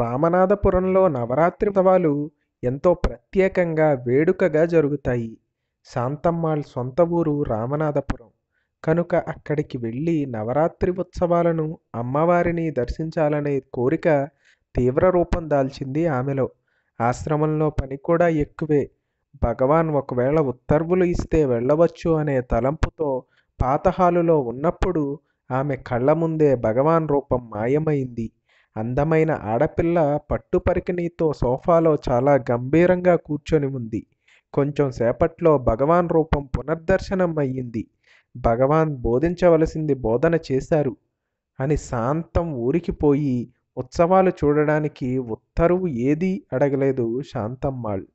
రామనాథపురంలో నవరాత్రి ఉత్సవాలు ఎంతో ప్రత్యేకంగా వేడుకగా జరుగుతాయి శాంతమ్మాళ్ సొంత ఊరు రామనాథపురం కనుక అక్కడికి వెళ్ళి నవరాత్రి ఉత్సవాలను అమ్మవారిని దర్శించాలనే కోరిక తీవ్ర రూపం దాల్చింది ఆమెలో ఆశ్రమంలో పని కూడా ఎక్కువే భగవాన్ ఒకవేళ ఉత్తర్వులు ఇస్తే వెళ్ళవచ్చు అనే తలంపుతో పాతహాలులో ఉన్నప్పుడు ఆమె కళ్ళ ముందే భగవాన్ రూపం మాయమైంది అందమైన ఆడపిల్ల పట్టు సోఫాలో చాలా గంభీరంగా కూర్చొని ఉంది కొంచెం సేపట్లో భగవాన్ రూపం పునర్దర్శనం అయ్యింది భగవాన్ బోధించవలసింది బోధన చేశారు అని శాంతం ఊరికిపోయి ఉత్సవాలు చూడడానికి ఉత్తరువు ఏదీ అడగలేదు శాంతమ్మాళ్ళు